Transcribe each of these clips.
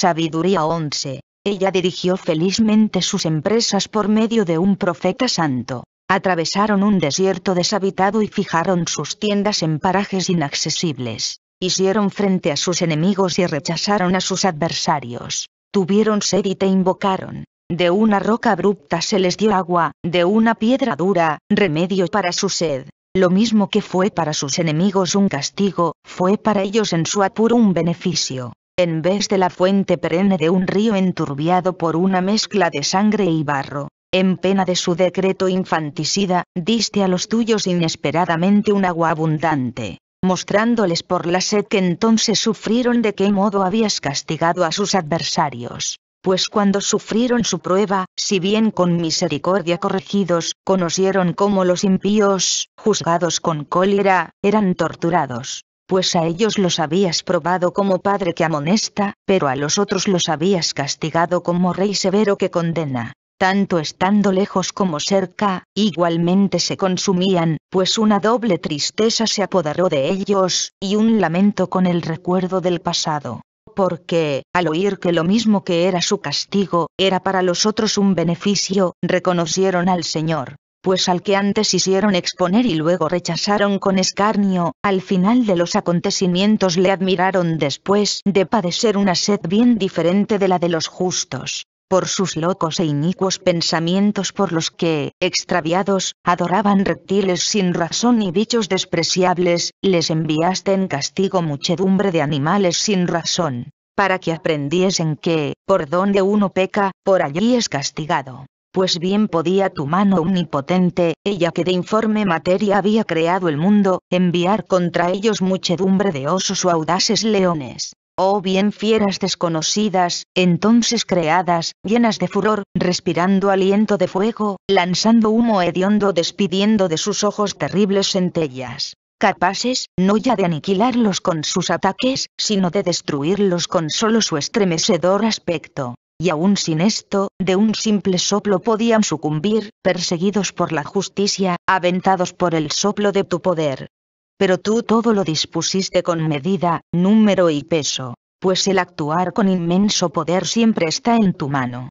Sabiduría 11. Ella dirigió felizmente sus empresas por medio de un profeta santo. Atravesaron un desierto deshabitado y fijaron sus tiendas en parajes inaccesibles. Hicieron frente a sus enemigos y rechazaron a sus adversarios. Tuvieron sed y te invocaron. De una roca abrupta se les dio agua, de una piedra dura, remedio para su sed. Lo mismo que fue para sus enemigos un castigo, fue para ellos en su apuro un beneficio en vez de la fuente perenne de un río enturbiado por una mezcla de sangre y barro. En pena de su decreto infanticida, diste a los tuyos inesperadamente un agua abundante, mostrándoles por la sed que entonces sufrieron de qué modo habías castigado a sus adversarios. Pues cuando sufrieron su prueba, si bien con misericordia corregidos, conocieron cómo los impíos, juzgados con cólera, eran torturados pues a ellos los habías probado como padre que amonesta, pero a los otros los habías castigado como rey severo que condena. Tanto estando lejos como cerca, igualmente se consumían, pues una doble tristeza se apoderó de ellos, y un lamento con el recuerdo del pasado. Porque, al oír que lo mismo que era su castigo, era para los otros un beneficio, reconocieron al Señor, pues al que antes hicieron exponer y luego rechazaron con escarnio, al final de los acontecimientos le admiraron después de padecer una sed bien diferente de la de los justos, por sus locos e inicuos pensamientos por los que, extraviados, adoraban reptiles sin razón y bichos despreciables, les enviaste en castigo muchedumbre de animales sin razón, para que aprendiesen que, por donde uno peca, por allí es castigado pues bien podía tu mano omnipotente, ella que de informe materia había creado el mundo, enviar contra ellos muchedumbre de osos o audaces leones. O oh, bien fieras desconocidas, entonces creadas, llenas de furor, respirando aliento de fuego, lanzando humo hediondo, despidiendo de sus ojos terribles centellas capaces, no ya de aniquilarlos con sus ataques, sino de destruirlos con solo su estremecedor aspecto y aún sin esto, de un simple soplo podían sucumbir, perseguidos por la justicia, aventados por el soplo de tu poder. Pero tú todo lo dispusiste con medida, número y peso, pues el actuar con inmenso poder siempre está en tu mano.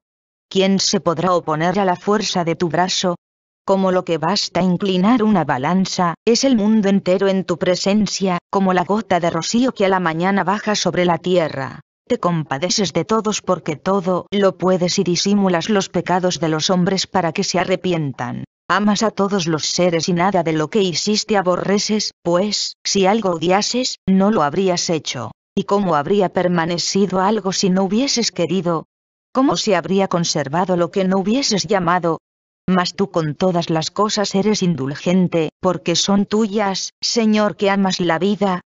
¿Quién se podrá oponer a la fuerza de tu brazo? Como lo que basta inclinar una balanza, es el mundo entero en tu presencia, como la gota de rocío que a la mañana baja sobre la tierra te compadeces de todos porque todo lo puedes y disimulas los pecados de los hombres para que se arrepientan. Amas a todos los seres y nada de lo que hiciste aborreces, pues, si algo odiases, no lo habrías hecho. ¿Y cómo habría permanecido algo si no hubieses querido? ¿Cómo se habría conservado lo que no hubieses llamado? Mas tú con todas las cosas eres indulgente, porque son tuyas, Señor que amas la vida,